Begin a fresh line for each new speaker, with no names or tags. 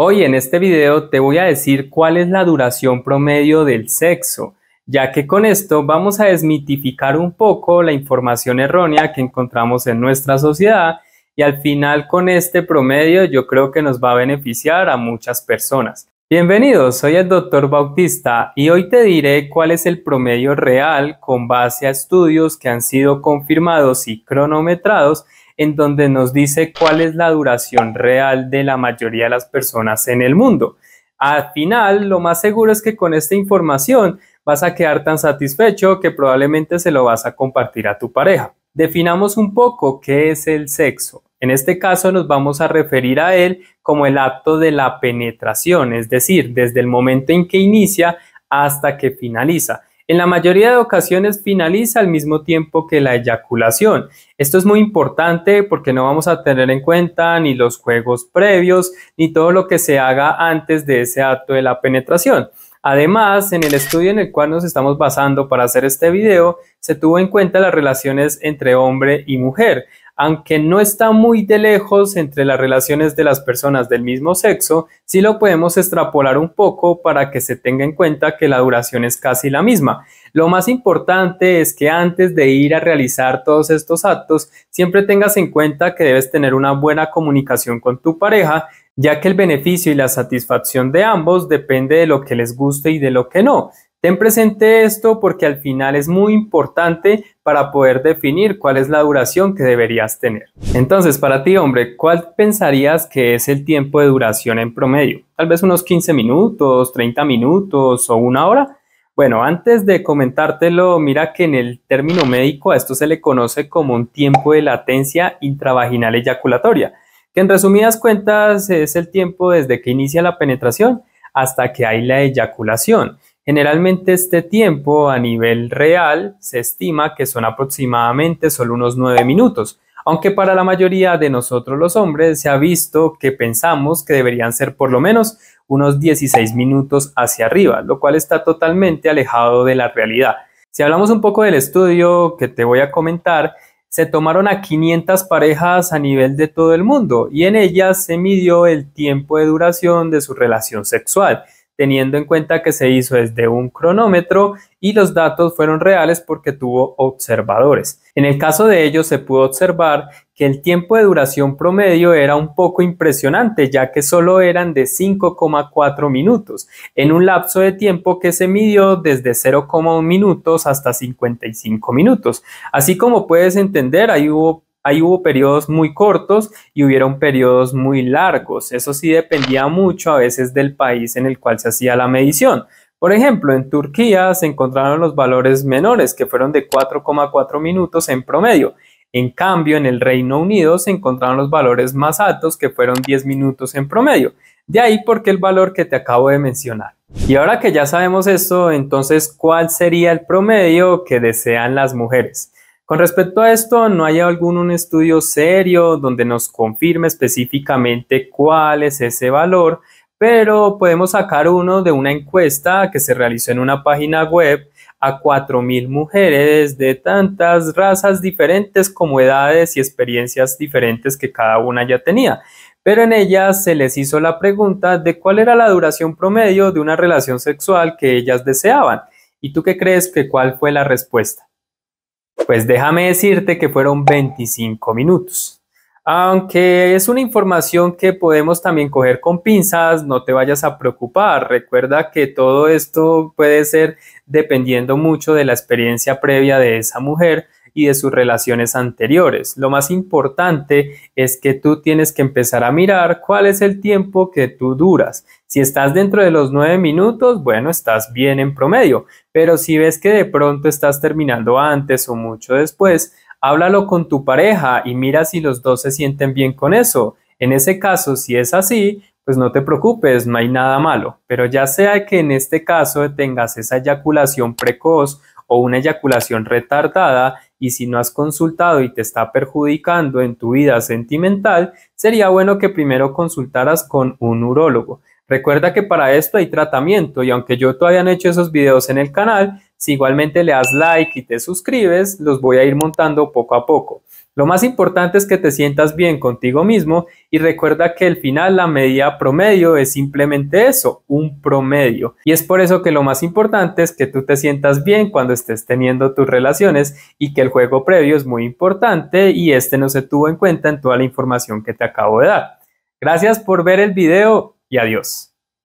Hoy en este video te voy a decir cuál es la duración promedio del sexo, ya que con esto vamos a desmitificar un poco la información errónea que encontramos en nuestra sociedad y al final con este promedio yo creo que nos va a beneficiar a muchas personas. Bienvenidos, soy el doctor Bautista y hoy te diré cuál es el promedio real con base a estudios que han sido confirmados y cronometrados en donde nos dice cuál es la duración real de la mayoría de las personas en el mundo. Al final, lo más seguro es que con esta información vas a quedar tan satisfecho que probablemente se lo vas a compartir a tu pareja. Definamos un poco qué es el sexo. En este caso nos vamos a referir a él como el acto de la penetración, es decir, desde el momento en que inicia hasta que finaliza. En la mayoría de ocasiones finaliza al mismo tiempo que la eyaculación. Esto es muy importante porque no vamos a tener en cuenta ni los juegos previos ni todo lo que se haga antes de ese acto de la penetración. Además, en el estudio en el cual nos estamos basando para hacer este video, se tuvo en cuenta las relaciones entre hombre y mujer aunque no está muy de lejos entre las relaciones de las personas del mismo sexo, sí lo podemos extrapolar un poco para que se tenga en cuenta que la duración es casi la misma. Lo más importante es que antes de ir a realizar todos estos actos, siempre tengas en cuenta que debes tener una buena comunicación con tu pareja, ya que el beneficio y la satisfacción de ambos depende de lo que les guste y de lo que no. Ten presente esto porque al final es muy importante para poder definir cuál es la duración que deberías tener. Entonces, para ti, hombre, ¿cuál pensarías que es el tiempo de duración en promedio? Tal vez unos 15 minutos, 30 minutos o una hora. Bueno, antes de comentártelo, mira que en el término médico a esto se le conoce como un tiempo de latencia intravaginal eyaculatoria, que en resumidas cuentas es el tiempo desde que inicia la penetración hasta que hay la eyaculación. Generalmente este tiempo a nivel real se estima que son aproximadamente solo unos 9 minutos, aunque para la mayoría de nosotros los hombres se ha visto que pensamos que deberían ser por lo menos unos 16 minutos hacia arriba, lo cual está totalmente alejado de la realidad. Si hablamos un poco del estudio que te voy a comentar, se tomaron a 500 parejas a nivel de todo el mundo y en ellas se midió el tiempo de duración de su relación sexual teniendo en cuenta que se hizo desde un cronómetro y los datos fueron reales porque tuvo observadores. En el caso de ellos se pudo observar que el tiempo de duración promedio era un poco impresionante, ya que solo eran de 5,4 minutos, en un lapso de tiempo que se midió desde 0,1 minutos hasta 55 minutos. Así como puedes entender, ahí hubo ahí hubo periodos muy cortos y hubieron periodos muy largos. Eso sí dependía mucho a veces del país en el cual se hacía la medición. Por ejemplo, en Turquía se encontraron los valores menores, que fueron de 4,4 minutos en promedio. En cambio, en el Reino Unido se encontraron los valores más altos, que fueron 10 minutos en promedio. De ahí porque el valor que te acabo de mencionar. Y ahora que ya sabemos esto, entonces, ¿cuál sería el promedio que desean las mujeres? Con respecto a esto, ¿no hay algún un estudio serio donde nos confirme específicamente cuál es ese valor? Pero podemos sacar uno de una encuesta que se realizó en una página web a 4.000 mujeres de tantas razas diferentes como edades y experiencias diferentes que cada una ya tenía. Pero en ella se les hizo la pregunta de cuál era la duración promedio de una relación sexual que ellas deseaban. ¿Y tú qué crees que cuál fue la respuesta? Pues déjame decirte que fueron 25 minutos. Aunque es una información que podemos también coger con pinzas, no te vayas a preocupar. Recuerda que todo esto puede ser dependiendo mucho de la experiencia previa de esa mujer y de sus relaciones anteriores. Lo más importante es que tú tienes que empezar a mirar cuál es el tiempo que tú duras. Si estás dentro de los nueve minutos, bueno, estás bien en promedio, pero si ves que de pronto estás terminando antes o mucho después, háblalo con tu pareja y mira si los dos se sienten bien con eso. En ese caso, si es así, pues no te preocupes, no hay nada malo. Pero ya sea que en este caso tengas esa eyaculación precoz o una eyaculación retardada y si no has consultado y te está perjudicando en tu vida sentimental, sería bueno que primero consultaras con un urólogo. Recuerda que para esto hay tratamiento y aunque yo todavía no he hecho esos videos en el canal, si igualmente le das like y te suscribes, los voy a ir montando poco a poco. Lo más importante es que te sientas bien contigo mismo y recuerda que al final la medida promedio es simplemente eso, un promedio. Y es por eso que lo más importante es que tú te sientas bien cuando estés teniendo tus relaciones y que el juego previo es muy importante y este no se tuvo en cuenta en toda la información que te acabo de dar. Gracias por ver el video y adiós.